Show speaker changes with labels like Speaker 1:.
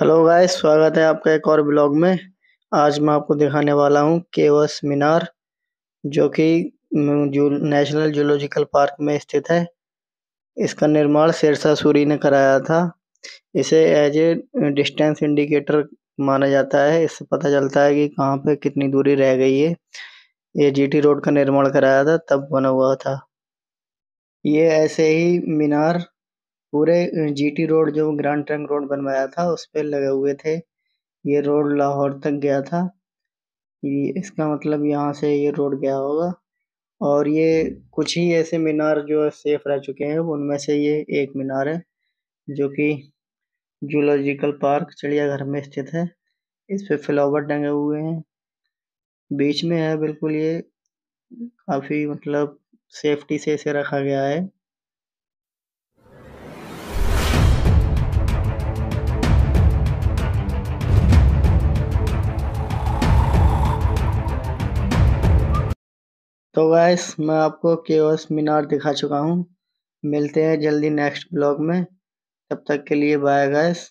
Speaker 1: Hello guys स्वागत है आपका एक और ब्लॉग में आज मैं आपको दिखाने वाला हूं केवस मीनार जो कि नेशनल जूलॉजिकल पार्क में स्थित है इसका निर्माण शेरशाह सूरी ने कराया था इसे एज ए डिस्टेंस इंडिकेटर माना जाता है इससे पता चलता है कि कहाँ पे कितनी दूरी रह गई है ये जीटी रोड का निर्माण कराया था तब बना हुआ था ये ऐसे ही मीनार पूरे जीटी रोड जो ग्रांड ट्रंक रोड बनवाया था उस पे लगे हुए थे ये रोड लाहौर तक गया था ये इसका मतलब यहाँ से ये रोड गया होगा और ये कुछ ही ऐसे मीनार जो सेफ रह चुके हैं उनमें से ये एक मीनार है जो कि जूलॉजिकल पार्क चिड़ियाघर में स्थित है इस पे फ्लावर टंगे हुए हैं बीच में है बिल्कुल ये काफी मतलब सेफ्टी से इसे रखा गया है। तो गैस मैं आपको केओस मीनार दिखा चुका हूँ मिलते हैं जल्दी नेक्स्ट ब्लॉग में तब तक के लिए बाय गैस